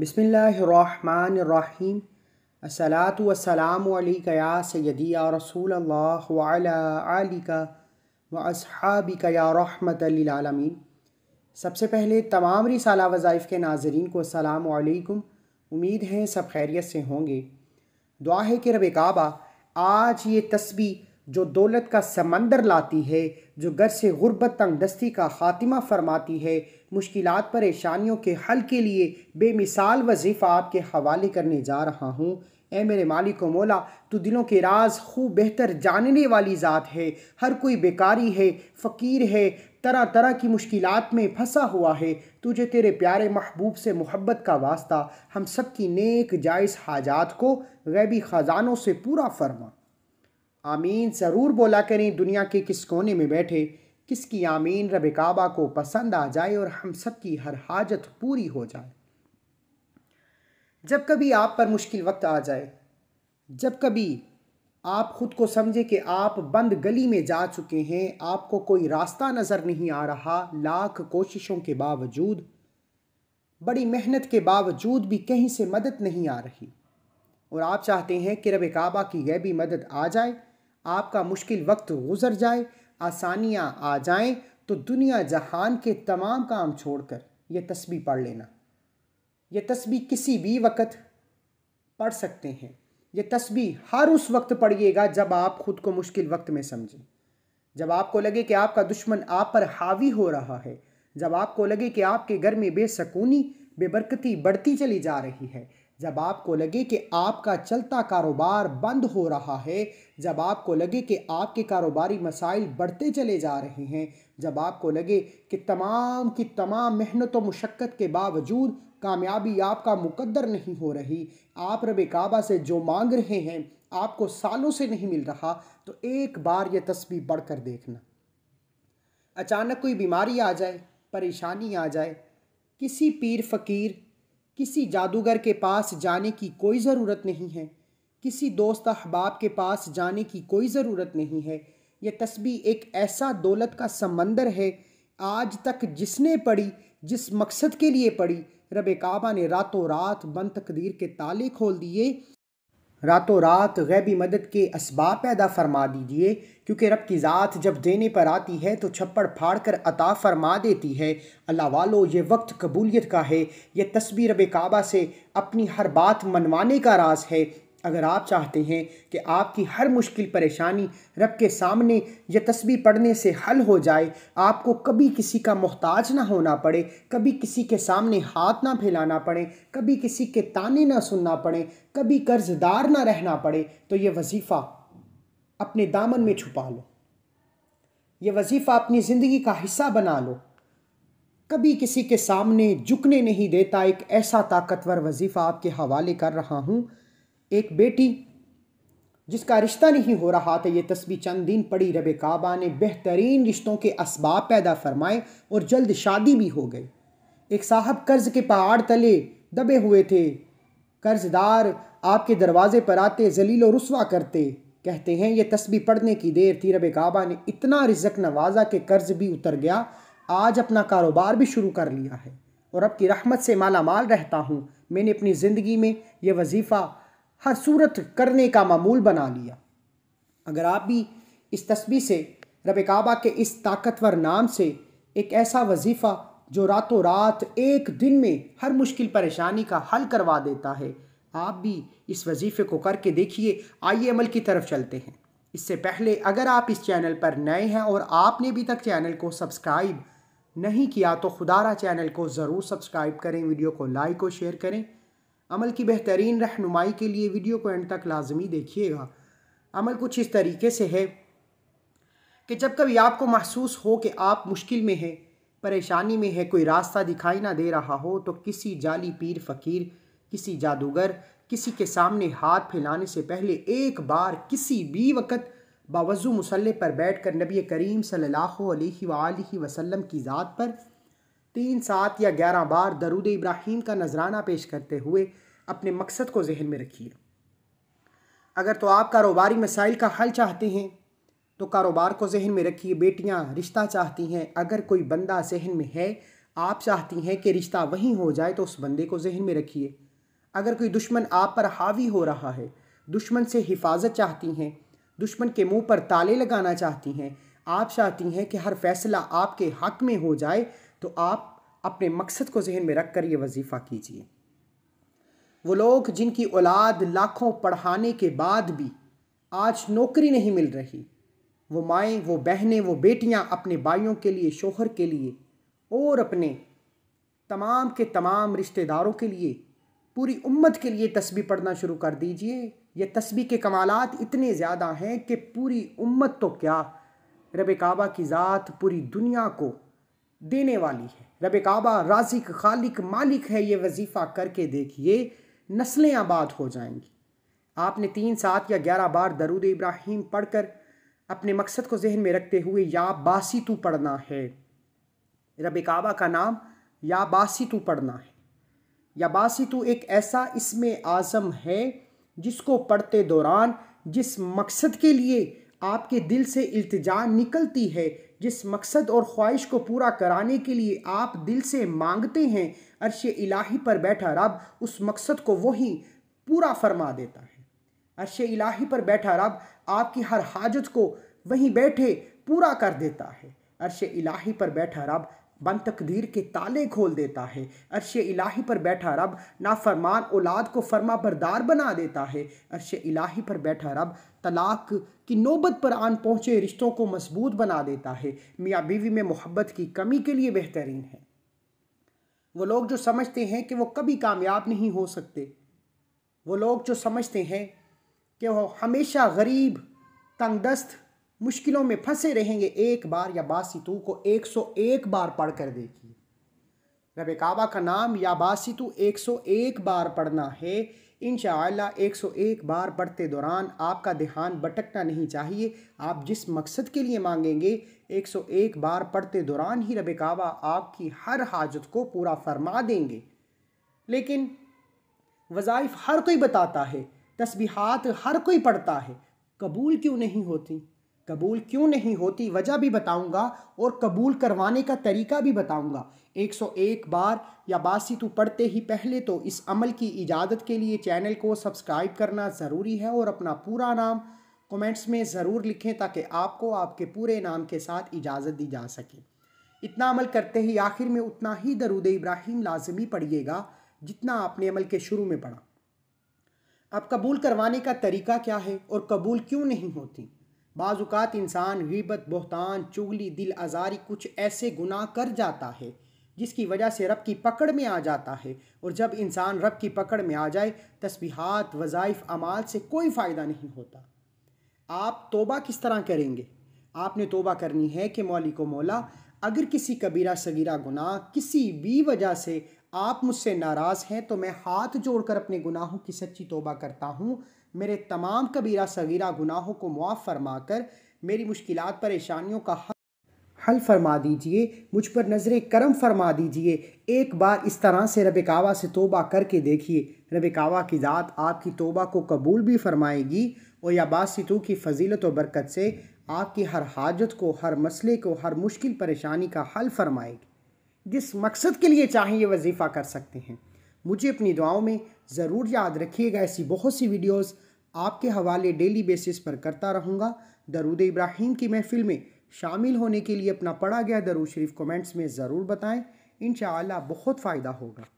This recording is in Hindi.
बसमीम असलातुलसलामया सैदिया रसूल का व असहाबिका या रहमत आलमीन सबसे पहले तमाम रिसाला वज़ाइफ़ के नाजरन को सलामकुम उम्मीद है सब खैरियत से होंगे दुआ है कि रब काबा आज ये तस्बी जो दौलत का समंदर लाती है जो घर से गुर्बत दस्ती का ख़ात्मा फरमाती है मुश्किल परेशानियों के हल के लिए बेमिसाल वजीफ़ा आपके हवाले करने जा रहा हूँ ए मेरे मालिक मोला तो दिलों के राज खूब बेहतर जानने वाली ज़ात है हर कोई बेकारी है फ़कीर है तरह तरह की मुश्किल में फंसा हुआ है तुझे तेरे प्यारे महबूब से मोहब्बत का वास्ता हम सब की नेक जायज़ हाजात को गैबी ख़जानों से पूरा फरमा आमीन ज़रूर बोला करें दुनिया के किस कोने में बैठे किसकी आमीन रब काबा को पसंद आ जाए और हम सब की हर हाजत पूरी हो जाए जब कभी आप पर मुश्किल वक्त आ जाए जब कभी आप ख़ुद को समझे कि आप बंद गली में जा चुके हैं आपको कोई रास्ता नज़र नहीं आ रहा लाख कोशिशों के बावजूद बड़ी मेहनत के बावजूद भी कहीं से मदद नहीं आ रही और आप चाहते हैं कि रब काबा की गैबी मदद आ जाए आपका मुश्किल वक्त गुजर जाए आसानियाँ आ जाएं तो दुनिया जहान के तमाम काम छोड़कर यह तस्बी पढ़ लेना यह तस्बी किसी भी वक्त पढ़ सकते हैं यह तस्बी हर उस वक्त पढ़िएगा जब आप खुद को मुश्किल वक्त में समझें जब आपको लगे कि आपका दुश्मन आप पर हावी हो रहा है जब आपको लगे कि आपके घर में बेसकूनी बेबरकती बढ़ती चली जा रही है जब आपको लगे कि आपका चलता कारोबार बंद हो रहा है जब आपको लगे कि आपके कारोबारी मसाइल बढ़ते चले जा रहे हैं जब आपको लगे कि तमाम की तमाम मेहनत व मशक्क़त के बावजूद कामयाबी आपका मुकद्दर नहीं हो रही आप रब काबा से जो मांग रहे हैं आपको सालों से नहीं मिल रहा तो एक बार ये तस्वीर बढ़ कर देखना अचानक कोई बीमारी आ जाए परेशानी आ जाए किसी पीर फ़कीर किसी जादूगर के पास जाने की कोई ज़रूरत नहीं है किसी दोस्त अहबाब के पास जाने की कोई ज़रूरत नहीं है यह तस्वीर एक ऐसा दौलत का समंदर है आज तक जिसने पढ़ी जिस मकसद के लिए पढ़ी रब काबा ने रातों रात बंद तकदीर के ताले खोल दिए रातों रात गैबी मदद के इसबाब पैदा फरमा दीजिए क्योंकि रब की ज़ात जब देने पर आती है तो छप्पड़ फाड़ कर अता फरमा देती है अल्लाह वालो ये वक्त कबूलियत का है यह तस्वीर रब काबा से अपनी हर बात मनवाने का राज है अगर आप चाहते हैं कि आपकी हर मुश्किल परेशानी रब के सामने या तस्वीर पढ़ने से हल हो जाए आपको कभी किसी का मोहताज ना होना पड़े कभी किसी के सामने हाथ ना फैलाना पड़े कभी किसी के ताने ना सुनना पड़े कभी कर्जदार ना रहना पड़े तो ये वजीफ़ा अपने दामन में छुपा लो ये वजीफ़ा अपनी ज़िंदगी का हिस्सा बना लो कभी किसी के सामने झुकने नहीं देता एक ऐसा ताकतवर वजीफ़ा आपके हवाले कर रहा हूँ एक बेटी जिसका रिश्ता नहीं हो रहा था ये तस्वीर चंद दिन पड़ी रब काबा ने बेहतरीन रिश्तों के इसबाब पैदा फरमाए और जल्द शादी भी हो गई एक साहब कर्ज के पहाड़ तले दबे हुए थे कर्जदार आपके दरवाजे पर आते जलील रसवा करते कहते हैं यह तस्वीर पढ़ने की देर थी रब काबा ने इतना रिजक नवाजा के कर्ज भी उतर गया आज अपना कारोबार भी शुरू कर लिया है और अब की रहमत से माला माल रहता हूँ मैंने अपनी ज़िंदगी में यह वजीफ़ा हर सूरत करने का मामूल बना लिया अगर आप भी इस तस्वीर से रब काबा के इस ताकतवर नाम से एक ऐसा वजीफ़ा जो रातों रात एक दिन में हर मुश्किल परेशानी का हल करवा देता है आप भी इस वजीफ़े को करके देखिए आइए अमल की तरफ चलते हैं इससे पहले अगर आप इस चैनल पर नए हैं और आपने अभी तक चैनल को सब्सक्राइब नहीं किया तो खुदारा चैनल को ज़रूर सब्सक्राइब करें वीडियो को लाइक और शेयर करें अमल की बेहतरीन रहनुमाई के लिए वीडियो को एंड तक लाजमी देखिएगा अमल कुछ इस तरीके से है कि जब कभी आपको महसूस हो कि आप मुश्किल में हैं परेशानी में है कोई रास्ता दिखाई ना दे रहा हो तो किसी जाली पीर फ़कीर किसी जादूगर किसी के सामने हाथ फैलाने से पहले एक बार किसी भी वक़्त बावजू मुसल्ले पर बैठ कर नबी करीम सल्लल्लाहु अलैहि वसल्लम की ज़ात पर तीन सात या ग्यारह बार दरूद इब्राहिम का नजराना पेश करते हुए अपने मकसद को जहन में रखिए अगर तो आप कारोबारी मसाइल का हल चाहते हैं तो कारोबार को जहन में रखिए बेटियां रिश्ता चाहती हैं अगर कोई बंदा जहन में है आप चाहती हैं कि रिश्ता वहीं हो जाए तो उस बंदे को जहन में रखिए अगर कोई दुश्मन आप पर हावी हो रहा है दुश्मन से हिफाजत चाहती हैं दुश्मन के मुंह पर ताले लगाना चाहती हैं आप चाहती हैं कि हर फैसला आपके हक में हो जाए तो आप अपने मकसद को जहन में रख कर ये वजीफ़ा कीजिए वो लोग जिनकी औलाद लाखों पढ़ाने के बाद भी आज नौकरी नहीं मिल रही वो माएँ वो बहनें वो बेटियाँ अपने भाइयों के लिए शोहर के लिए और अपने तमाम के तमाम रिश्तेदारों के लिए पूरी उम्मत के लिए तस्बी पढ़ना शुरू कर दीजिए यह तस्बी के कमालात इतने ज़्यादा हैं कि पूरी उम्मत तो क्या रब काबा की ज़ात पूरी दुनिया को देने वाली है रब काबा राजिक खालिक मालिक है ये वजीफ़ा करके देखिए नस्लें आबाद हो जाएंगी आपने तीन सात या ग्यारह बार दरूद इब्राहिम पढ़कर अपने मकसद को जहन में रखते हुए या बासी तू पढ़ना है रब काबा का नाम या बासी तू पढ़ना है या बासी तू एक ऐसा इसमें आज़म है जिसको पढ़ते दौरान जिस मकसद के लिए आपके दिल से इल्तजा निकलती है जिस मकसद और ख्वाहिश को पूरा कराने के लिए आप दिल से मांगते हैं अरश इलाही पर बैठा रब उस मकसद को वही पूरा फरमा देता है अरश इलाही पर बैठा रब आपकी हर हाजत को वहीं बैठे पूरा कर देता है अरश इलाही पर बैठा रब बन तकदीर के ताले खोल देता है अरश इलाही पर बैठा रब नाफरमान औलाद को फरमा बरदार बना देता है अरश इलाही पर बैठा रब तलाक की नौबत पर आन पहुँचे रिश्तों को मजबूत बना देता है मियाँ बीवी में मोहब्बत की कमी के लिए बेहतरीन है वो लोग जो समझते हैं कि वो कभी कामयाब नहीं हो सकते वो लोग जो समझते हैं कि वो हमेशा गरीब तंगदस्त मुश्किलों में फंसे रहेंगे एक बार या बासितू को एक सौ एक बार पढ़ कर देखिए रब काबा का नाम या बासितू एक सौ एक बार पढ़ना है इन एक सौ एक बार पढ़ते दौरान आपका ध्यान भटकना नहीं चाहिए आप जिस मकसद के लिए मांगेंगे एक सौ एक बार पढ़ते दौरान ही रब कावा आपकी हर हाजत को पूरा फरमा देंगे लेकिन वज़ाइफ हर कोई बताता है तस्बीहात हर कोई पढ़ता है कबूल क्यों नहीं होती कबूल क्यों नहीं होती वजह भी बताऊंगा और कबूल करवाने का तरीका भी बताऊंगा 101 बार या बासी तू पढ़ते ही पहले तो इस अमल की इजाज़त के लिए चैनल को सब्सक्राइब करना ज़रूरी है और अपना पूरा नाम कमेंट्स में ज़रूर लिखें ताकि आपको आपके पूरे नाम के साथ इजाज़त दी जा सके इतना अमल करते ही आखिर में उतना ही दरुद इब्राहिम लाजमी पढ़िएगा जितना आपने अमल के शुरू में पढ़ा अब कबूल करवाने का तरीका क्या है और कबूल क्यों नहीं होती बाज़ात इंसान गीबत बहतान चुगली दिल आज़ारी कुछ ऐसे गुनाह कर जाता है जिसकी वजह से रब की पकड़ में आ जाता है और जब इंसान रब की पकड़ में आ जाए तस्बीहात वज़ाइफ अमाल से कोई फ़ायदा नहीं होता आप तोबा किस तरह करेंगे आपने तोबा करनी है कि मौली को मौला अगर किसी कबीरा सगीरा गुनाह किसी भी वजह से आप मुझसे नाराज़ हैं तो मैं हाथ जोड़कर अपने गुनाहों की सच्ची तोबा करता हूँ मेरे तमाम कबीरा सगीरा गुनाहों को मुआफ़ फरमा कर मेरी मुश्किल परेशानियों का हल फरमा दीजिए मुझ पर नज़र करम फरमा दीजिए एक बार इस तरह से रब कावा से तोबा करके देखिए रब कावा की ज़ात आपकी तोबा को कबूल भी फरमाएगी और या बासितू की फजीलत और बरकत से आपकी हर हाजत को हर मसले को हर मुश्किल परेशानी का हल फरमाएगी जिस मकसद के लिए चाहें ये वजीफ़ा कर सकते हैं मुझे अपनी दुआओं में ज़रूर याद रखिएगा ऐसी बहुत सी वीडियोस आपके हवाले डेली बेसिस पर करता रहूँगा दरूद इब्राहिम की महफिल में शामिल होने के लिए अपना पढ़ा गया दरूद शरीफ कमेंट्स में ज़रूर बताएं इन बहुत फ़ायदा होगा